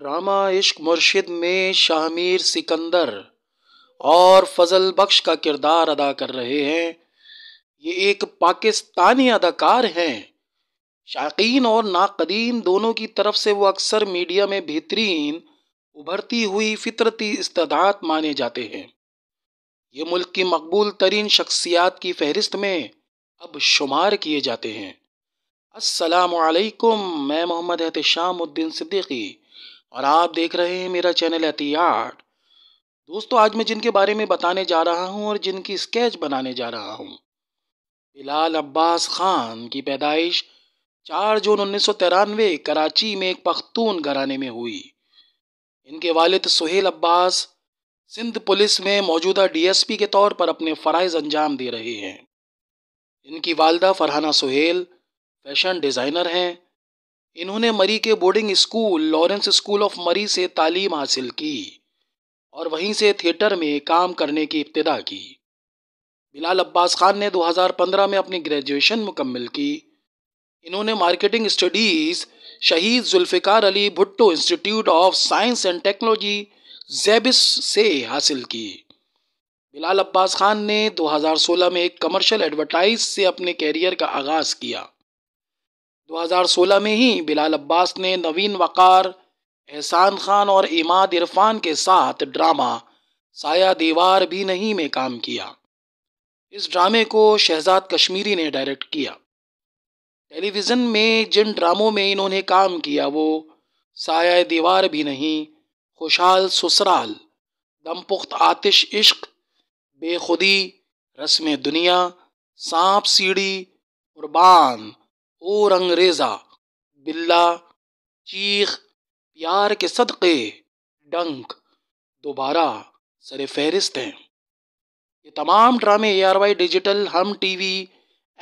drama इश्क मुर्शिद में शाहमीर सिकंदर और फजल बख्श का किरदार अदा कर रहे हैं ये एक पाकिस्तानी अदाकार हैं शाकीन और नाकदीन दोनों की तरफ से वो अक्सर मीडिया में बेहतरीन उभरती हुई फितरती इस्तात माने जाते हैं ये मुल्क की मकबूल तरीन शख्सियात की फहरिस्त में अब शुमार किए जाते हैं असलकुम मैं मोहम्मद एहतशामुद्दीन सिद्दीकी और आप देख रहे हैं मेरा चैनल एहतियात दोस्तों आज मैं जिनके बारे में बताने जा रहा हूं और जिनकी स्केच बनाने जा रहा हूं बिलाल अब्बास खान की पैदाइश 4 जून उन्नीस कराची में एक पख्तून घराने में हुई इनके वालिद सुहेल अब्बास सिंध पुलिस में मौजूदा डीएसपी के तौर पर अपने फ़रज़ अंजाम दे रहे हैं इनकी वालदा फरहाना सुहेल फैशन डिज़ाइनर हैं इन्होंने मरी के boarding school Lawrence School of Murree से तालीम हासिल की और वहीं से थिएटर में काम करने की इब्तदा की बिलाल अब्बास खान ने 2015 में अपनी ग्रेजुएशन मुकम्मल की इन्होंने marketing studies Shaheed Zulfikar Ali Bhutto Institute of Science and Technology जेबिस से हासिल की बिलाल अब्बास खान ने 2016 में एक कमर्शियल एडवर्टाइज से अपने कैरियर का आगाज़ किया 2016 में ही बिलाल अब्बास ने नवीन वकार एहसान खान और इमाद इरफान के साथ ड्रामा साया दीवार भी नहीं में काम किया इस ड्रामे को शहजाद कश्मीरी ने डायरेक्ट किया टेलीविज़न में जिन ड्रामों में इन्होंने काम किया वो साया दीवार भी नहीं खुशहाल ससुराल दमपुख्त आतिश इश्क बेखुदी रस्म दुनिया सांप सीढ़ी कुर्बान और अंग्रेज़ा बिल्ला चीख प्यार के सदक़े डंक दोबारा सर फहरिस्त हैं ये तमाम ड्रामे A R Y digital Hum TV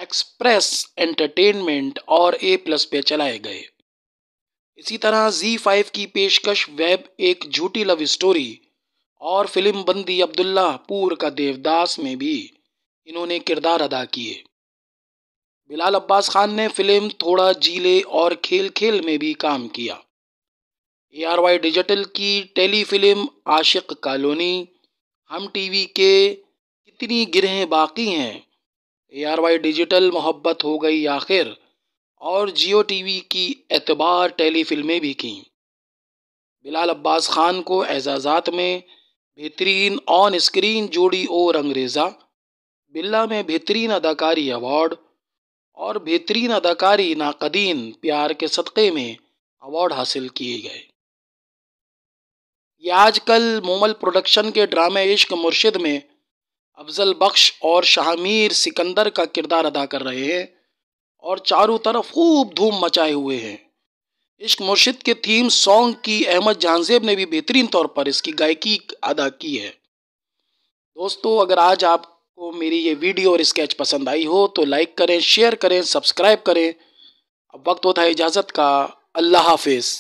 Express Entertainment और ए प्लस पे चलाए गए इसी तरह जी फाइव की पेशकश वेब एक झूठी लव स्टोरी और फिल्म बंदी अब्दुल्ला पूर का देवदास में भी इन्होंने किरदार अदा किए बिलाल अब्बास खान ने फिल्म थोड़ा जीले और खेल खेल में भी काम किया ए आर वाई डिजिटल की telefilm Aashiq colony Hum TV के कितनी गिरहें बाकी हैं ए आर वाई डिजिटल मोहब्बत हो गई आखिर और जियो टीवी की एतबार टेली फिल्में भी कीं बिलाल अब्बास खान को एजाजात में बेहतरीन ऑन स्क्रीन जोड़ी ओ अंग्रेज़ा बिल्ला में बेहतरीन अदाकारी अवार्ड और बेहतरीन अदाकारी नाकदीन प्यार के सदक़े में अवार्ड हासिल किए गए ये आजकल मोमल प्रोडक्शन के ड्रामे इश्क मुर्शिद में अफजल बख्श और शाहमीर सिकंदर का किरदार अदा कर रहे हैं और चारों तरफ खूब धूम मचाए हुए हैं इश्क मुर्शिद के थीम सॉन्ग की अहमद जहानजेब ने भी बेहतरीन तौर पर इसकी गायकी अदा की है दोस्तों अगर आज आप आपको मेरी ये वीडियो और स्केच पसंद आई हो तो लाइक करें शेयर करें सब्सक्राइब करें अब वक्त होता है इजाज़त का अल्लाह हाफिज़